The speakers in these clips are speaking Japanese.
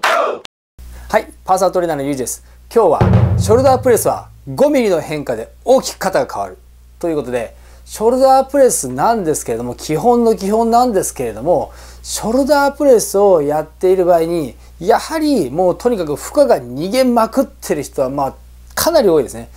はい、パーサートレーナーのゆうじです。今日は、ショルダープレスは 5mm の変化で大きく肩が変わる。ということで、ショルダープレスなんですけれども、基本の基本なんですけれども、ショルダープレスをやっている場合に、やはりもうとにかく負荷が逃げまくってる人は、まあ、かなり多いですね。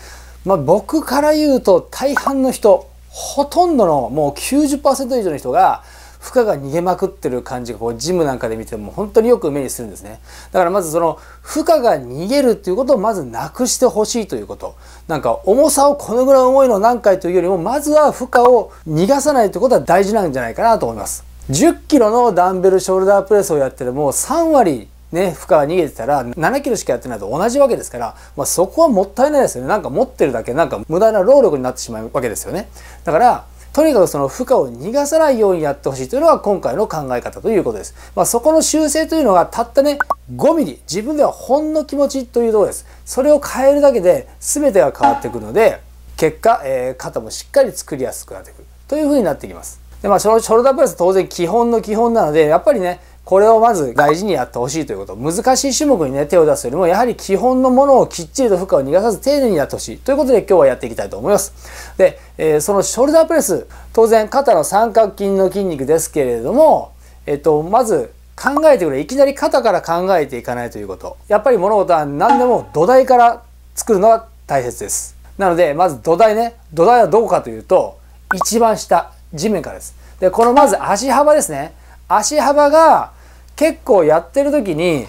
まあ、僕から言うと、大半の人、ほとんどのもう90%以上の人が、負荷が逃げまくってる感じがこうジムなんかで見ても本当によく目にするんですねだからまずその負荷が逃げるっていうことをまずなくしてほしいということなんか重さをこのぐらい重いの何回というよりもまずは負荷を逃がさないってことは大事なんじゃないかなと思います10キロのダンベルショルダープレスをやってるもう3割ね、負荷が逃げてたら7キロしかやってないと同じわけですから、まあ、そこはもったいないですよね。なんか持ってるだけなんか無駄な労力になってしまうわけですよね。だから、とにかくその負荷を逃がさないようにやってほしいというのが今回の考え方ということです。まあ、そこの修正というのがたったね、5ミリ、自分ではほんの気持ちというところです。それを変えるだけで全てが変わってくるので、結果、えー、肩もしっかり作りやすくなってくるというふうになってきます。でまあ、ショルダープレス当然基本の基本なので、やっぱりね、これをまず大事にやってほしいということ難しい種目にね手を出すよりもやはり基本のものをきっちりと負荷を逃がさず丁寧にやってほしいということで今日はやっていきたいと思いますで、えー、そのショルダープレス当然肩の三角筋の筋肉ですけれども、えっ、ー、と、まず考えてくれいきなり肩から考えていかないということやっぱり物事は何でも土台から作るのが大切ですなのでまず土台ね土台はどこかというと一番下地面からですでこのまず足幅ですね足幅が結構やってる時に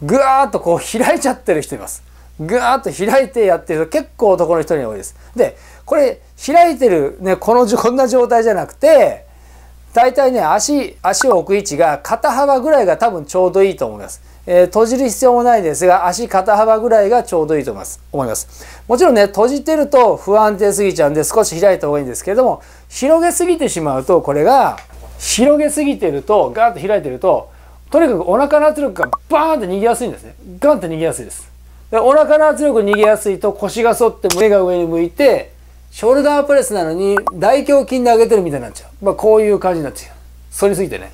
ぐわーっとこう開いちゃってる人います。ぐわーっと開いてやってる人結構男の人に多いです。でこれ開いてるねこのこんな状態じゃなくて大体ね足足を置く位置が肩幅ぐらいが多分ちょうどいいと思います。えー、閉じる必要もないですが足肩幅ぐらいがちょうどいいと思います思いますもちろんね閉じてると不安定すぎちゃうんで少し開いた方がいいんですけれども広げすぎてしまうとこれが広げすぎてるとガーッと開いてるととにかくお腹の圧力がバーンって逃げやすいんですねガンって逃げやすいですでお腹の圧力逃げやすいと腰が反って胸が上に向いてショルダープレスなのに大胸筋で上げてるみたいになっちゃう、まあ、こういう感じになっちゃう反りすぎてね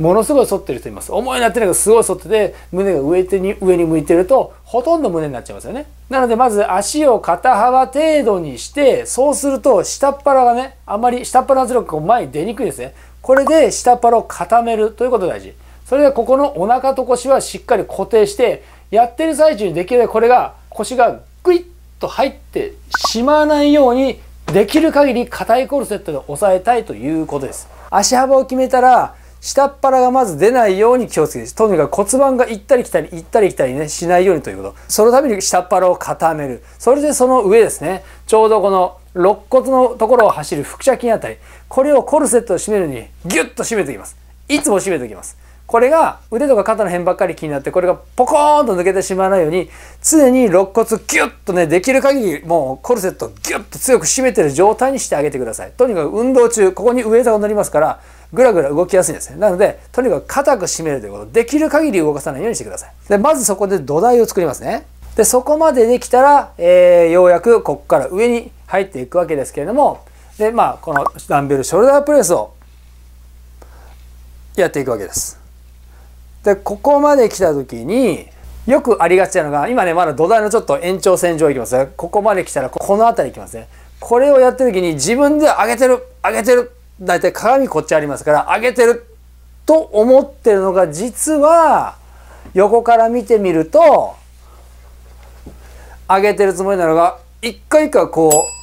ものすごい反ってる人います重いなってないけすごい反ってて胸が上手に上に向いてるとほとんど胸になっちゃいますよねなのでまず足を肩幅程度にしてそうすると下っ腹がねあまり下っ腹の圧力が前に出にくいですねこれで下っ腹を固めるということが大事。それでここのお腹と腰はしっかり固定して、やってる最中にできるだけこれが腰がグイッと入ってしまわないようにできる限り硬いコルセットで抑えたいということです。足幅を決めたら下っ腹がまず出ないように気をつけて、とにかく骨盤が行ったり来たり、行ったり来たりね、しないようにということ。そのために下っ腹を固める。それでその上ですね、ちょうどこの肋骨のところを走る腹斜筋あたりこれをコルセットを締めるにギュッと締めていきますいつも締めていきますこれが腕とか肩の辺ばっかり気になってこれがポコーンと抜けてしまわないように常に肋骨ギュッとねできる限りもうコルセットギュッと強く締めてる状態にしてあげてくださいとにかく運動中ここにウエーターを乗りますからぐらぐら動きやすいんですねなのでとにかく硬く締めるということできる限り動かさないようにしてくださいでまずそこで土台を作りますねでそこまでできたら、えー、ようやくここから上に入っていくわけですけれどもでまあこのダンベルショルダープレスをやっていくわけです。でここまで来た時によくありがちなのが今ねまだ土台のちょっと延長線上いきますねここまで来たらこの辺りいきますねこれをやってる時に自分で上げてる上げてる大体鏡こっちありますから上げてると思ってるのが実は横から見てみると上げてるつもりなのが一回一回こう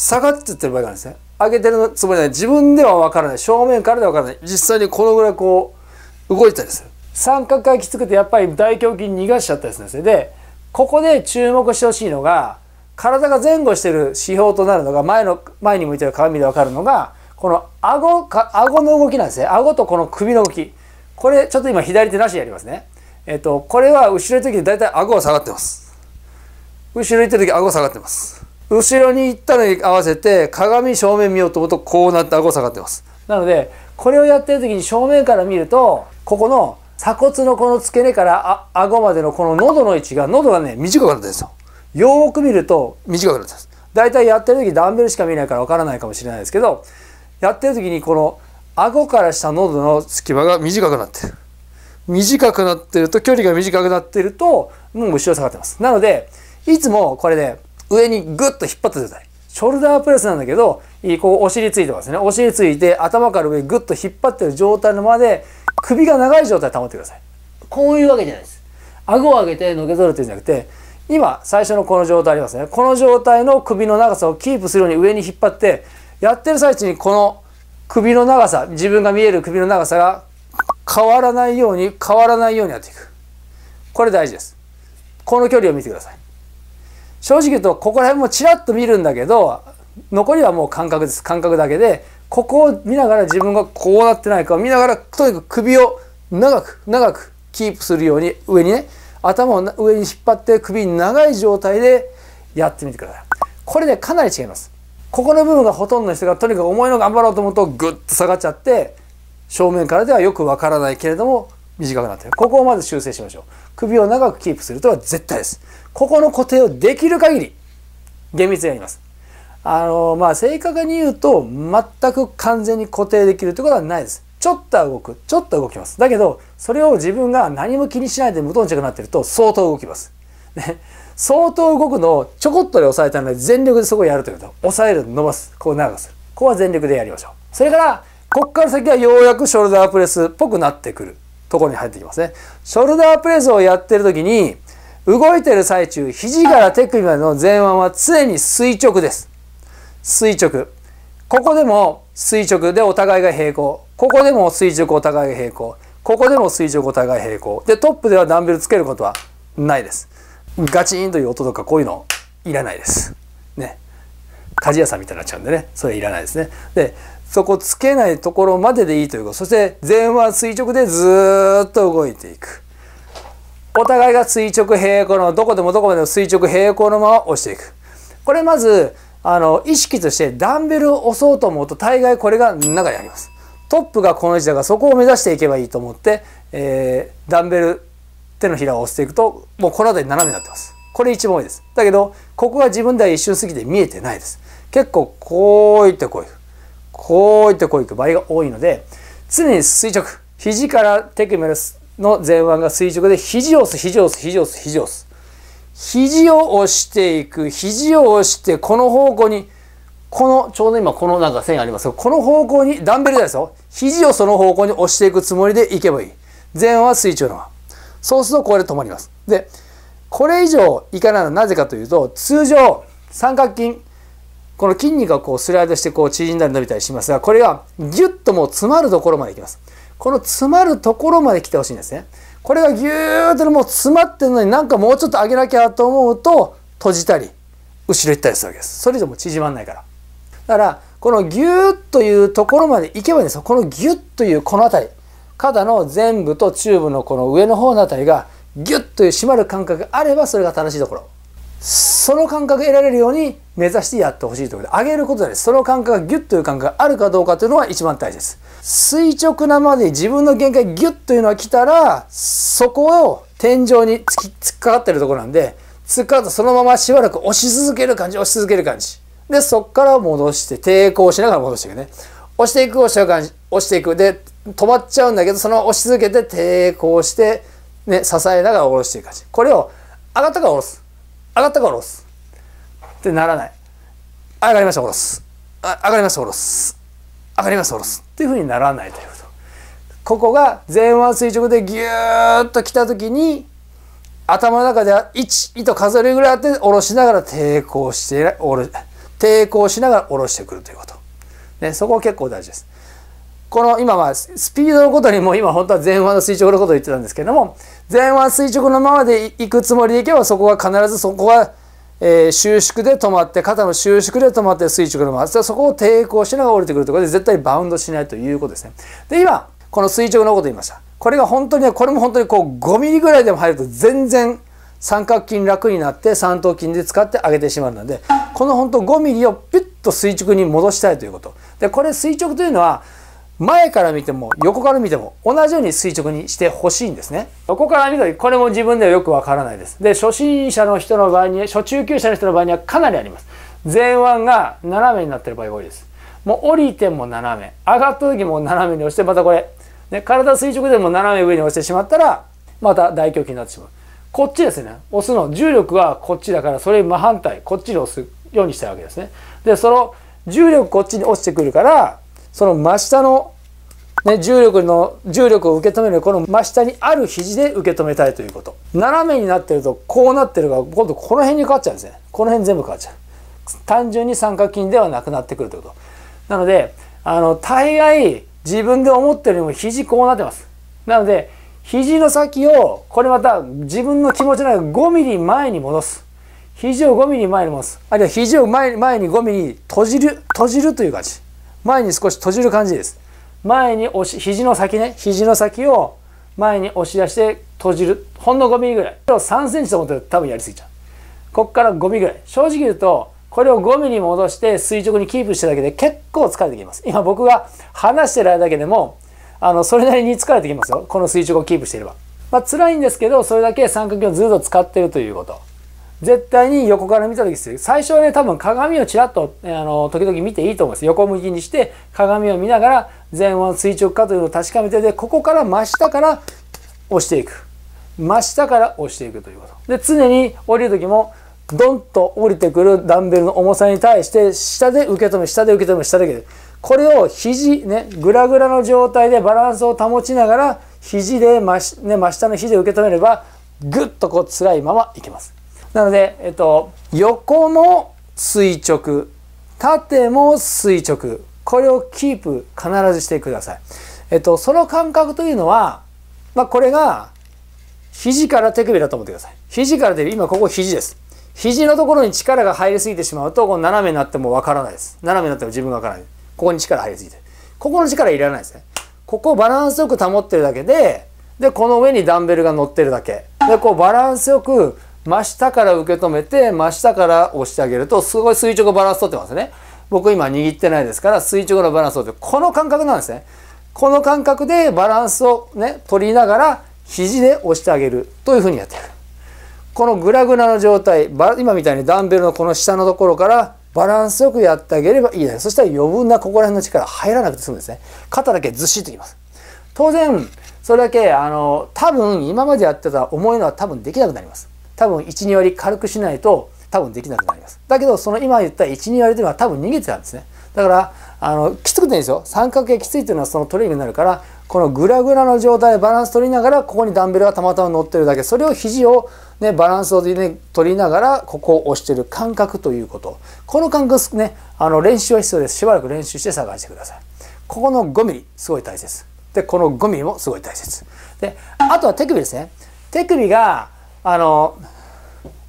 下がっていってる場合があるんですね。上げてるつもりは自分では分からない。正面からでは分からない。実際にこのぐらいこう、動いたりする。三角がきつくてやっぱり大胸筋逃がしちゃったりするんですね。で、ここで注目してほしいのが、体が前後してる指標となるのが、前の、前に向いてる鏡で分かるのが、この顎か、顎の動きなんですね。顎とこの首の動き。これ、ちょっと今左手なしでやりますね。えっと、これは後ろ行った時に大体顎が下がってます。後ろ行った時顎下がってます。後ろに行ったのに合わせて鏡正面見ようと思うとこうなって顎下がってますなのでこれをやってる時に正面から見るとここの鎖骨のこの付け根からあ顎までのこの喉の位置が喉がね短くなるんですよよく見ると短くなるんです大体やってる時ダンベルしか見えないからわからないかもしれないですけどやってる時にこの顎から下喉の隙間が短くなってる短くなってると距離が短くなってるともう後ろ下がってますなのでいつもこれね上にグッと引っ張った状態。ショルダープレスなんだけど、こうお尻ついてますね。お尻ついて頭から上にグッと引っ張ってる状態のまで首が長い状態保ってください。こういうわけじゃないです。顎を上げてのけぞるっていうんじゃなくて、今最初のこの状態ありますね。この状態の首の長さをキープするように上に引っ張って、やってる最中にこの首の長さ、自分が見える首の長さが変わらないように、変わらないようにやっていく。これ大事です。この距離を見てください。正直言うとここら辺もちらっと見るんだけど残りはもう感覚です感覚だけでここを見ながら自分がこうなってないかを見ながらとにかく首を長く長くキープするように上にね頭を上に引っ張って首長い状態でやってみてくださいこれでかなり違いますここの部分がほとんどの人がとにかく重いの頑張ろうと思うとグッと下がっちゃって正面からではよくわからないけれども短くなってるここをまず修正しましょう首を長くキープするとは絶対です。ここの固定をできる限り、厳密にやります。あの、まあ、正確に言うと、全く完全に固定できるということはないです。ちょっとは動く、ちょっとは動きます。だけど、それを自分が何も気にしないで無頓着になってると、相当動きます。ね。相当動くのをちょこっとで抑えたので、全力でそこをやるということ。抑える、伸ばす、こう長くする。ここは全力でやりましょう。それから、こっから先はようやくショルダープレスっぽくなってくる。ところに入ってきますね。ショルダープレスをやってる時に動いてる最中肘から手首までの前腕は常に垂直です。垂直。ここでも垂直でお互いが平行。ここでも垂直お互いが平行。ここでも垂直お互い平行。で、トップではダンベルつけることはないです。ガチンという音とかこういうのいらないです。ね。鍛冶屋さんみたいになっちゃうんでね。それいらないですね。で、そこつけないところまででいいということそして前腕垂直でずっと動いていくお互いが垂直平行のどこでもどこまでも垂直平行のまま押していくこれまずあの意識としてダンベルを押そうと思うと大概これが中にありますトップがこの位置だからそこを目指していけばいいと思って、えー、ダンベル手のひらを押していくともうこの辺り斜めになってますこれ一番多いですだけどここが自分では一瞬過ぎて見えてないです結構こういってこういうこういってこういく場合が多いので、常に垂直。肘から手首の前腕が垂直で、肘を押す、肘を押す、肘を押す、肘を押す。肘を押していく。肘を押して、この方向に、この、ちょうど今このなんか線ありますが、この方向に、ダンベルですよ。肘をその方向に押していくつもりでいけばいい。前腕は垂直のまま。そうするとこれで止まります。で、これ以上いかないのはなぜかというと、通常、三角筋、この筋肉がこうスライドしてこう縮んだり伸びたりしますが、これがギュッともう詰まるところまでいきます。この詰まるところまで来てほしいんですね。これがギューッともう詰まってるのになんかもうちょっと上げなきゃと思うと閉じたり、後ろ行ったりするわけです。それ以上も縮まんないから。だから、このギューッというところまで行けばいいんですよ。このギュッというこの辺り。肩の前部と中部のこの上の方の辺りがギュッという締まる感覚があればそれが正しいところ。その感覚得られるように目指してやってほしいということで、上げることでその感覚がギュッという感覚があるかどうかというのが一番大事です。垂直なまでに自分の限界ギュッというのが来たら、そこを天井に突き、突っかかってるところなんで、突っかかってそのまましばらく押し続ける感じ、押し続ける感じ。で、そこから戻して、抵抗しながら戻していくね。押していく、押していく感じ、押していく。で、止まっちゃうんだけど、そのまま押し続けて抵抗して、ね、支えながら下ろしていく感じ。これを上がったから下ろす。上がったから下ろす。ってならない。上がりました、下ろす。上がりました、下ろす。上がります、下ろす。っていうふうにならないということ。ここが前腕垂直でギューッと来た時に、頭の中では1、と数えるぐらいあって、下ろしながら抵抗して、おる、抵抗しながら下ろしてくるということ。ね、そこは結構大事です。この今はスピードのことにも今本当は前腕の垂直のことを言ってたんですけれども、前腕垂直のままでいくつもりでいけばそこは必ずそこは、えー、収縮で止まって肩の収縮で止まって垂直のままそこを抵抗しながら降りてくるところで絶対バウンドしないということですね。で今この垂直のこと言いました。これが本当にこれも本当にこう5ミリぐらいでも入ると全然三角筋楽になって三頭筋で使って上げてしまうのでこの本当5ミリをピュッと垂直に戻したいということでこれ垂直というのは前から見ても横から見ても同じように垂直にしてほしいんですね。横から見るとこれも自分ではよくわからないです。で、初心者の人の場合に、初中級者の人の場合にはかなりあります。前腕が斜めになってる場合が多いです。もう降りても斜め、上がった時も斜めに押して、またこれ、ね、体垂直でも斜め上に押してしまったら、また大胸筋になってしまう。こっちですね。押すの、重力はこっちだから、それ真反対、こっちに押すようにしたいわけですね。で、その重力こっちに落ちてくるから、その真下の、ね、重力の重力を受け止めるこの真下にある肘で受け止めたいということ斜めになってるとこうなってるが今度この辺に変わっちゃうんですねこの辺全部変わっちゃう単純に三角筋ではなくなってくるということなのであの大概自分で思ってるよりも肘こうなってますなので肘の先をこれまた自分の気持ちの中5ミリ前に戻す肘を5ミリ前に戻すあるいは肘を前前に5ミリ閉じる閉じるという感じ前に少し閉じる感じです。前に押し、肘の先ね、肘の先を前に押し出して閉じる。ほんの5ミリぐらい。これを3センチと思ってると多分やりすぎちゃう。こっから5ミリぐらい。正直言うと、これを5ミリ戻して垂直にキープしただけで結構疲れてきます。今僕が話してる間だけでも、あの、それなりに疲れてきますよ。この垂直をキープしていれば。まあ辛いんですけど、それだけ三角形をずっと使ってるということ。絶対に横から見た時する。最初はね、多分鏡をちらっと、あの、時々見ていいと思います。横向きにして、鏡を見ながら、前腕垂直かというのを確かめて、で、ここから真下から押していく。真下から押していくということ。で、常に降りる時も、ドンと降りてくるダンベルの重さに対して、下で受け止め、下で受け止め、下で受け止め。これを肘、ね、グラグラの状態でバランスを保ちながら、肘で真,、ね、真下の肘で受け止めれば、ぐっとこう辛いままいきます。なので、えっと、横も垂直、縦も垂直、これをキープ必ずしてください。えっと、その感覚というのは、まあ、これが、肘から手首だと思ってください。肘から手首、今ここ肘です。肘のところに力が入りすぎてしまうと、こう斜めになってもわからないです。斜めになっても自分がわからない。ここに力入りすぎて。ここの力いらないですね。ここをバランスよく保ってるだけで、で、この上にダンベルが乗ってるだけ。で、こうバランスよく真下から受け止めて、真下から押してあげると、すごい垂直バランス取ってますね。僕今握ってないですから、垂直のバランスを取って、この感覚なんですね。この感覚でバランスをね、取りながら、肘で押してあげるというふうにやってこのグラグラの状態、今みたいにダンベルのこの下のところからバランスよくやってあげればいいです。そしたら余分なここら辺の力入らなくて済むんですね。肩だけずしっときます。当然、それだけ、あの、多分今までやってた重いのは多分できなくなります。多分12割軽くしないと多分できなくなりますだけどその今言った12割というのは多分逃げてたんですねだからあのきつくていいんですよ三角形きついというのはそのトレーニングになるからこのグラグラの状態でバランス取りながらここにダンベルがたまたま乗ってるだけそれを肘をねバランスを、ね、取りながらここを押してる感覚ということこの感覚ねあの練習は必要ですしばらく練習して探してくださいここの5ミリすごい大切でこの5ミリもすごい大切であとは手首ですね手首があの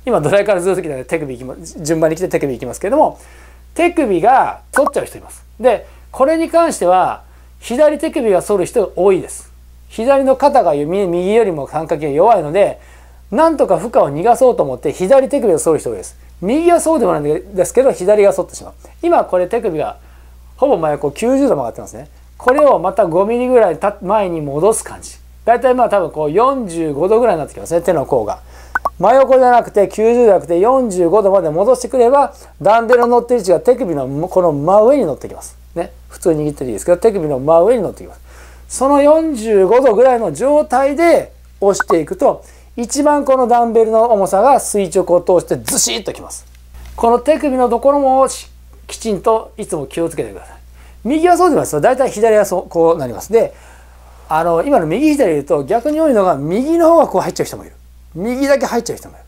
今ドライからずっと来たので手首いき、ま、順番に来て手首いきますけれども手首が反っちゃう人います。でこれに関しては左手首が反る人多いです。左の肩が右よりも三角形が弱いのでなんとか負荷を逃がそうと思って左手首を反る人多いです。右はそうでもないんですけど左が反ってしまう。今これ手首がほぼ真横90度曲がってますね。これをまた5ミリぐらい前に戻す感じ。大体まあ多分こう45度ぐらいになってきますね手の甲が。真横じゃなくて90じゃなくて45度まで戻してくればダンベルの乗ってる位置が手首のこの真上に乗ってきます。ね。普通握ってるいいですけど手首の真上に乗ってきます。その45度ぐらいの状態で押していくと一番このダンベルの重さが垂直を通してずしっときます。この手首のところもきちんといつも気をつけてください。右はそうでます大体左はそうこうなります。で、あの、今の右左で言うと逆に多いのが右の方がこう入っちゃう人もいる。右だけ入っちゃう人もいる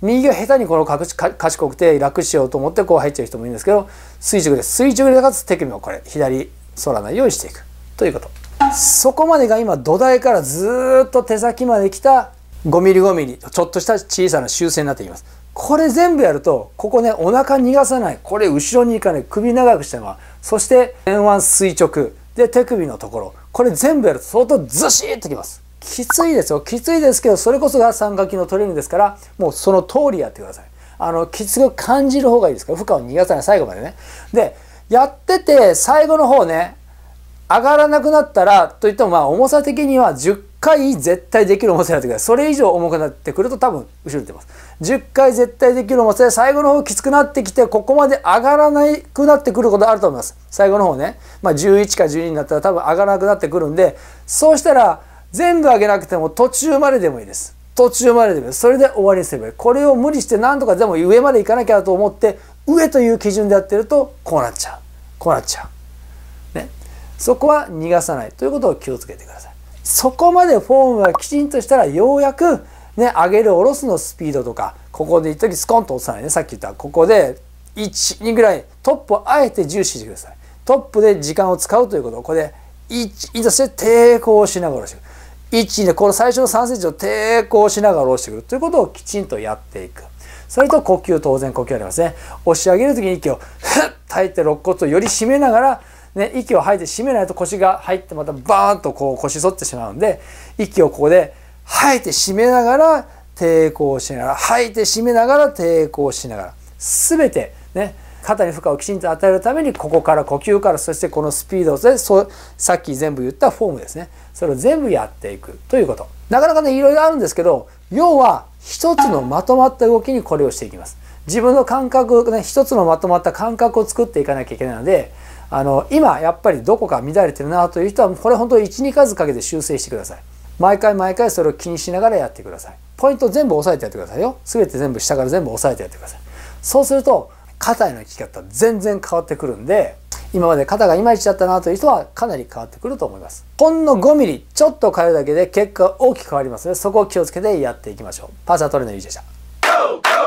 右が下手にこの賢くて楽しようと思ってこう入っちゃう人もいるんですけど垂直で垂直でかつ手首もこれ左反らないようにしていくということそこまでが今土台からずっと手先まで来た 5mm5mm ちょっとした小さな修正になっていきますこれ全部やるとここねお腹逃がさないこれ後ろに行かない首長くしたままそして円腕垂直で手首のところこれ全部やると相当ずしっときますきついですよきついですけどそれこそが三角筋のトレーニングですからもうその通りやってくださいあのきつく感じる方がいいですから負荷を逃がさない最後までねでやってて最後の方ね上がらなくなったらといってもまあ重さ的には10回絶対できる重さになってくださいそれ以上重くなってくると多分後ろに出ます10回絶対できる重さで最後の方きつくなってきてここまで上がらなくなってくることあると思います最後の方ね、まあ、11か12になったら多分上がらなくなってくるんでそうしたら全部あげなくても途中まででもいいです。途中まででもいいです。それで終わりにすればいい。これを無理して何とかでも上まで行かなきゃと思って、上という基準でやってると、こうなっちゃう。こうなっちゃう。ね。そこは逃がさないということを気をつけてください。そこまでフォームがきちんとしたら、ようやく、ね、上げる下ろすのスピードとか、ここで一時スコンと落とさないね。さっき言った、ここで1、2ぐらい、トップをあえて重視してください。トップで時間を使うということを、ここで、1、2として抵抗しながらしてくい。1でこの最初の3センチを抵抗しながら下ろしてくるということをきちんとやっていくそれと呼吸当然呼吸ありますね押し上げる時に息をふっ吐いて肋骨をより締めながら、ね、息を吐いて締めないと腰が入ってまたバーンとこう腰反ってしまうんで息をここで吐いて締めながら抵抗しながら吐いて締めながら抵抗しながら全てね肩に負荷をきちんと与えるためにここから呼吸からそしてこのスピードでそさっき全部言ったフォームですねそれを全部やっていくということ。なかなかね、いろいろあるんですけど、要は一つのまとまった動きにこれをしていきます。自分の感覚、ね、一つのまとまった感覚を作っていかなきゃいけないので、あの、今やっぱりどこか乱れてるなという人は、これ本当1、2数かけて修正してください。毎回毎回それを気にしながらやってください。ポイント全部押さえてやってくださいよ。全て全部下から全部押さえてやってください。そうすると、肩への効き方全然変わってくるんで、今まで肩がいまいちだったなという人はかなり変わってくると思います。ほんの5 m m ちょっと変えるだけで結果大きく変わりますので、そこを気をつけてやっていきましょう。パーサートレーのゆうじでした。